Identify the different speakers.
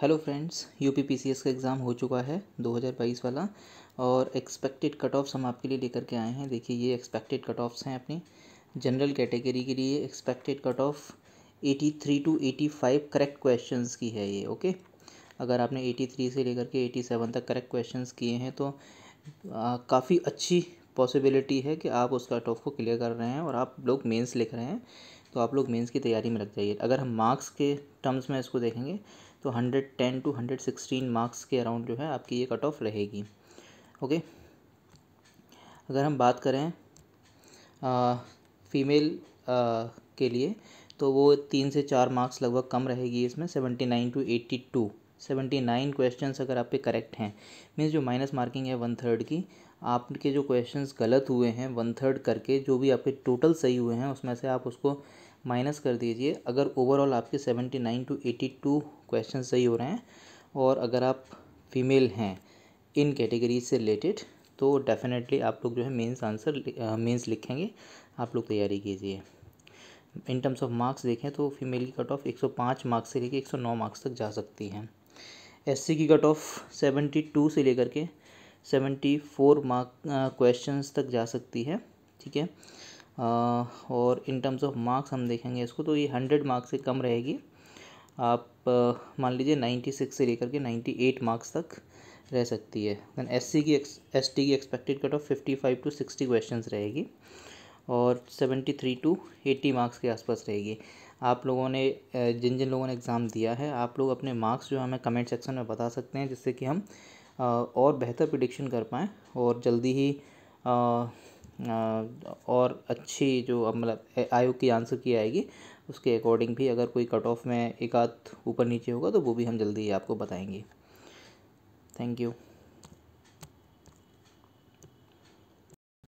Speaker 1: hello friends U P P C S का exam हो चुका है 2022 वाला और एक्सपेक्टेड कट ऑफ्स हम आपके लिए लेकर के आए हैं देखिए ये एक्सपेक्टेड कट ऑफ्स हैं अपनी जनरल कैटेगरी के लिए expected cut off 83 to 85 correct questions की है ये ओके अगर आपने 83 से लेकर के 87 तक करेक्ट क्वेश्चन किए हैं तो काफ़ी अच्छी पॉसिबिलिटी है कि आप उस कट ऑफ को क्लियर कर रहे हैं और आप लोग मेन्स लिख रहे हैं तो आप लोग मेंस की तैयारी में लग जाइए अगर हम मार्क्स के टर्म्स में इसको देखेंगे तो hundred ten to hundred sixteen marks के अराउंड जो है आपकी ये कट ऑफ रहेगी ओके अगर हम बात करें फ़ीमेल के लिए तो वो तीन से चार मार्क्स लगभग कम रहेगी इसमें seventy nine to eighty two seventy nine question अगर आपके करेक्ट हैं मीन्स जो माइनस मार्किंग है वन थर्ड की आपके जो क्वेश्चन गलत हुए हैं वन थर्ड करके जो भी आपके टोटल सही हुए हैं उसमें से आप उसको माइनस कर दीजिए अगर ओवरऑल आपके seventy nine to eighty two question सही हो रहे हैं और अगर आप फीमेल हैं इन कैटेगरीज से रिलेटेड तो डेफिनेटली आप लोग जो है मेंस आंसर मेंस लिखेंगे आप लोग तैयारी कीजिए इन टर्म्स ऑफ मार्क्स देखें तो फीमेल की कट ऑफ एक सौ पाँच मार्क्स से लेकर नौ मार्क्स तक जा सकती हैं एससी की कट ऑफ सेवेंटी टू से लेकर के सेवेंटी फोर मार्क क्वेश्चन तक जा सकती है ठीक है uh, और इन टर्म्स ऑफ मार्क्स हम देखेंगे इसको तो ये हंड्रेड मार्क्स से कम रहेगी आप uh, मान लीजिए नाइन्टी सिक्स से लेकर के नाइन्टी एट मार्क्स तक रह सकती है देन एस की एस टी की expected cut off fifty five to sixty question रहेगी और seventy three to eighty marks के आसपास रहेगी आप लोगों ने जिन जिन लोगों ने एग्ज़ाम दिया है आप लोग अपने मार्क्स जो हमें कमेंट सेक्शन में बता सकते हैं जिससे कि हम और बेहतर प्रिडिक्शन कर पाएँ और जल्दी ही और अच्छी जो मतलब आयोग की आंसर की आएगी उसके अकॉर्डिंग भी अगर कोई कट ऑफ में एक आध ऊपर नीचे होगा तो वो भी हम जल्दी ही आपको बताएंगे थैंक यू